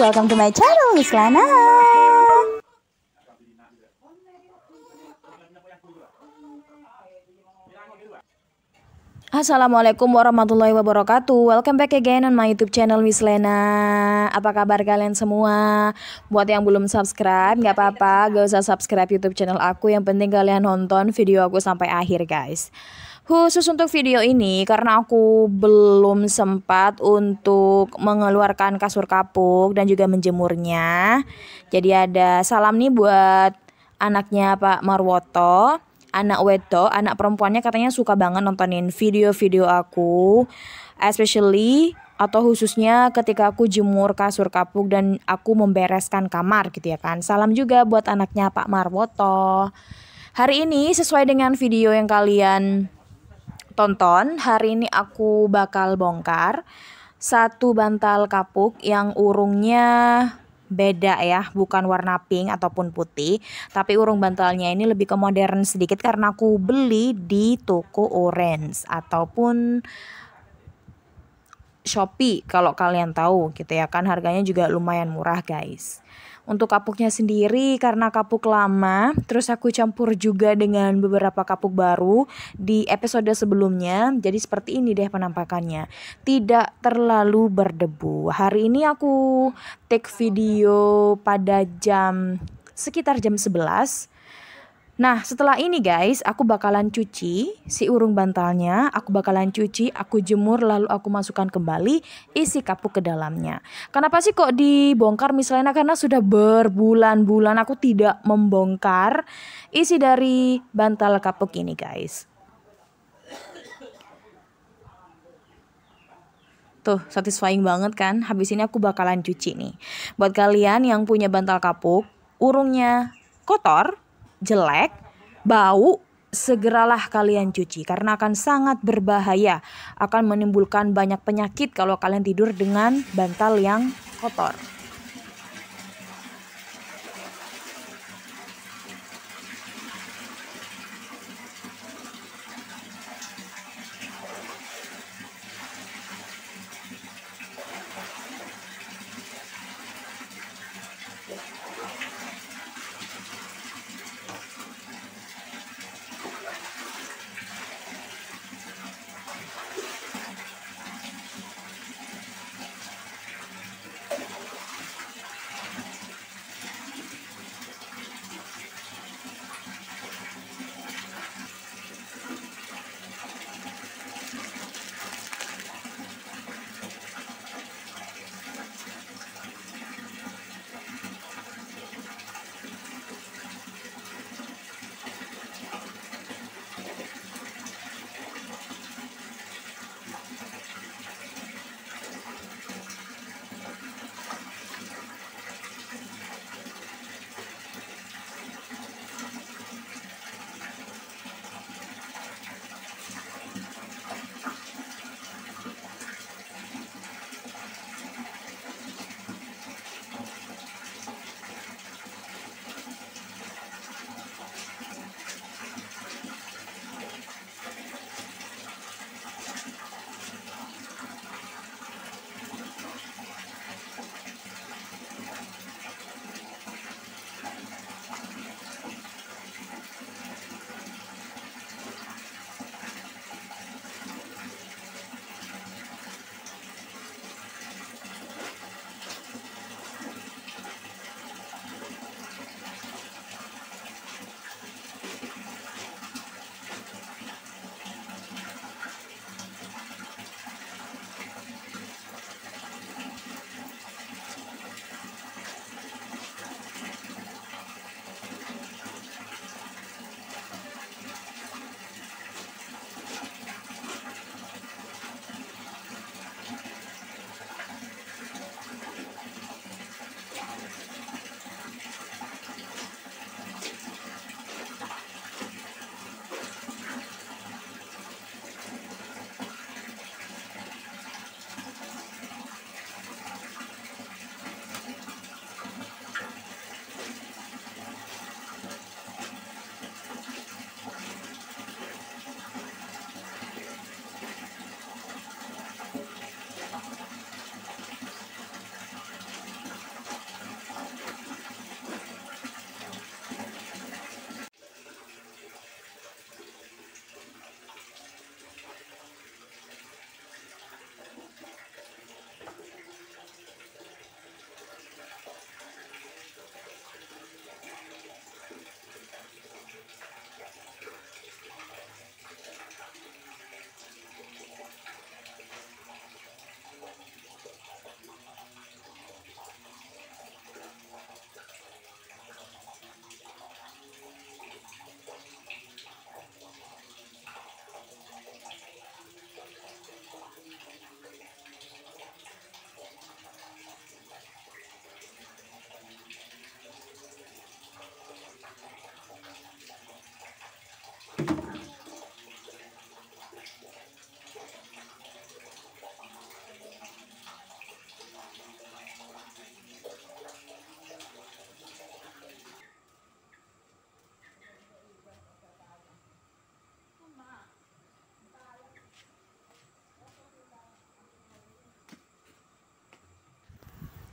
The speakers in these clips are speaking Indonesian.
welcome to my channel Miss Lana. Assalamualaikum warahmatullahi wabarakatuh Welcome back again on my youtube channel Miss Lena Apa kabar kalian semua? Buat yang belum subscribe gak apa-apa Gak usah subscribe youtube channel aku Yang penting kalian nonton video aku sampai akhir guys Khusus untuk video ini karena aku belum sempat untuk mengeluarkan kasur kapuk dan juga menjemurnya. Jadi ada salam nih buat anaknya Pak Marwoto anak Weto anak perempuannya katanya suka banget nontonin video-video aku, especially atau khususnya ketika aku jemur kasur kapuk dan aku membereskan kamar gitu ya kan. Salam juga buat anaknya Pak Marwoto. Hari ini sesuai dengan video yang kalian Tonton, hari ini aku bakal bongkar satu bantal kapuk yang urungnya beda ya, bukan warna pink ataupun putih, tapi urung bantalnya ini lebih ke modern sedikit karena aku beli di toko orange ataupun Shopee kalau kalian tahu gitu ya kan harganya juga lumayan murah guys untuk kapuknya sendiri karena kapuk lama, terus aku campur juga dengan beberapa kapuk baru di episode sebelumnya. Jadi seperti ini deh penampakannya. Tidak terlalu berdebu. Hari ini aku take video pada jam sekitar jam 11 Nah, setelah ini guys, aku bakalan cuci si urung bantalnya, aku bakalan cuci, aku jemur lalu aku masukkan kembali isi kapuk ke dalamnya. Kenapa sih kok dibongkar misalnya karena sudah berbulan-bulan aku tidak membongkar isi dari bantal kapuk ini guys. Tuh, satisfying banget kan? Habis ini aku bakalan cuci nih. Buat kalian yang punya bantal kapuk, urungnya kotor, jelek, bau, segeralah kalian cuci karena akan sangat berbahaya, akan menimbulkan banyak penyakit kalau kalian tidur dengan bantal yang kotor.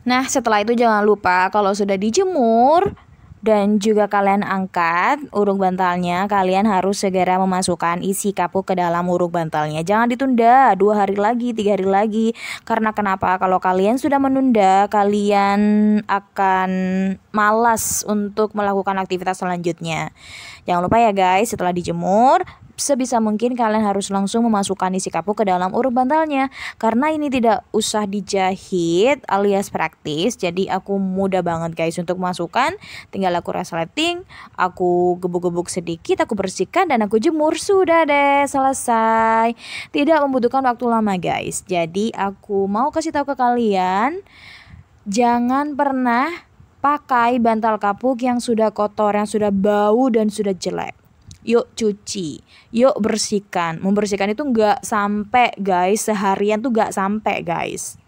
Nah, setelah itu jangan lupa kalau sudah dijemur dan juga kalian angkat uruk bantalnya, kalian harus segera memasukkan isi kapuk ke dalam uruk bantalnya. Jangan ditunda dua hari lagi, tiga hari lagi. Karena kenapa? Kalau kalian sudah menunda, kalian akan malas untuk melakukan aktivitas selanjutnya. Jangan lupa ya guys, setelah dijemur, sebisa mungkin kalian harus langsung memasukkan isi kapuk ke dalam urut bantalnya karena ini tidak usah dijahit alias praktis jadi aku mudah banget guys untuk masukkan tinggal aku resleting aku gebuk-gebuk sedikit aku bersihkan dan aku jemur sudah deh selesai tidak membutuhkan waktu lama guys jadi aku mau kasih tahu ke kalian jangan pernah pakai bantal kapuk yang sudah kotor, yang sudah bau dan sudah jelek yuk cuci, yuk bersihkan. Membersihkan itu nggak sampai guys, seharian tuh nggak sampai guys.